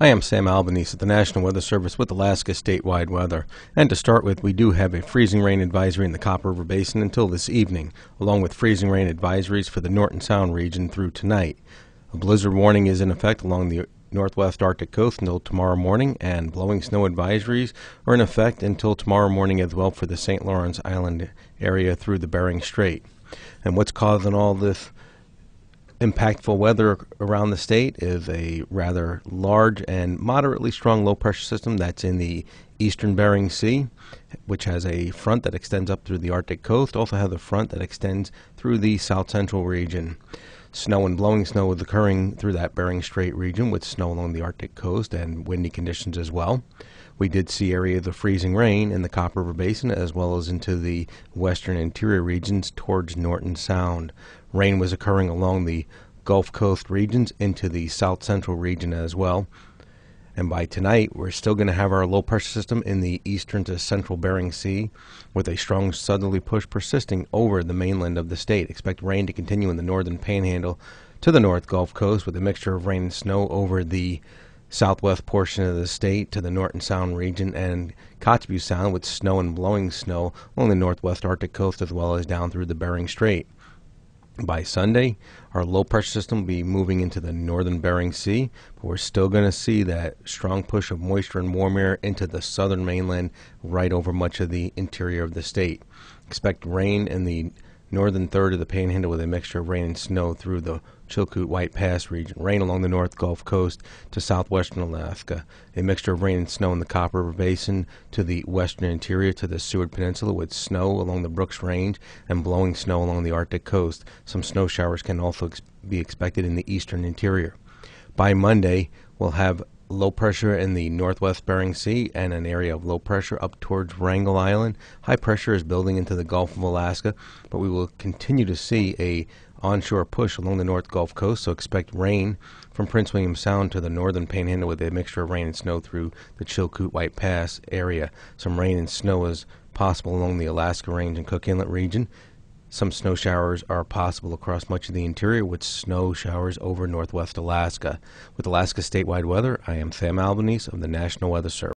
I am Sam Albanese at the National Weather Service with Alaska statewide weather. And to start with, we do have a freezing rain advisory in the Copper River Basin until this evening, along with freezing rain advisories for the Norton Sound region through tonight. A blizzard warning is in effect along the northwest Arctic coast until tomorrow morning, and blowing snow advisories are in effect until tomorrow morning as well for the St. Lawrence Island area through the Bering Strait. And what's causing all this Impactful weather around the state is a rather large and moderately strong low pressure system that's in the eastern Bering Sea, which has a front that extends up through the Arctic coast, also has a front that extends through the south central region. Snow and blowing snow is occurring through that Bering Strait region with snow along the Arctic coast and windy conditions as well. We did see area of the freezing rain in the Copper River Basin as well as into the western interior regions towards Norton Sound. Rain was occurring along the Gulf Coast regions into the south central region as well. And by tonight, we're still going to have our low pressure system in the eastern to central Bering Sea with a strong southerly push persisting over the mainland of the state. Expect rain to continue in the northern panhandle to the north Gulf Coast with a mixture of rain and snow over the southwest portion of the state to the Norton Sound region and Kotzebue Sound with snow and blowing snow along the northwest Arctic coast as well as down through the Bering Strait. By Sunday, our low pressure system will be moving into the northern Bering Sea, but we're still going to see that strong push of moisture and warm air into the southern mainland right over much of the interior of the state. Expect rain in the northern third of the panhandle with a mixture of rain and snow through the Chilkoot White Pass region, rain along the north Gulf Coast to southwestern Alaska, a mixture of rain and snow in the Copper River Basin to the western interior to the Seward Peninsula with snow along the Brooks Range and blowing snow along the Arctic coast. Some snow showers can also ex be expected in the eastern interior. By Monday, we'll have low pressure in the northwest Bering Sea and an area of low pressure up towards Wrangell Island. High pressure is building into the Gulf of Alaska, but we will continue to see a onshore push along the north Gulf coast, so expect rain from Prince William Sound to the northern panhandle with a mixture of rain and snow through the Chilkoot White Pass area. Some rain and snow is possible along the Alaska Range and Cook Inlet region. Some snow showers are possible across much of the interior with snow showers over northwest Alaska. With Alaska statewide weather, I am Sam Albanese of the National Weather Service.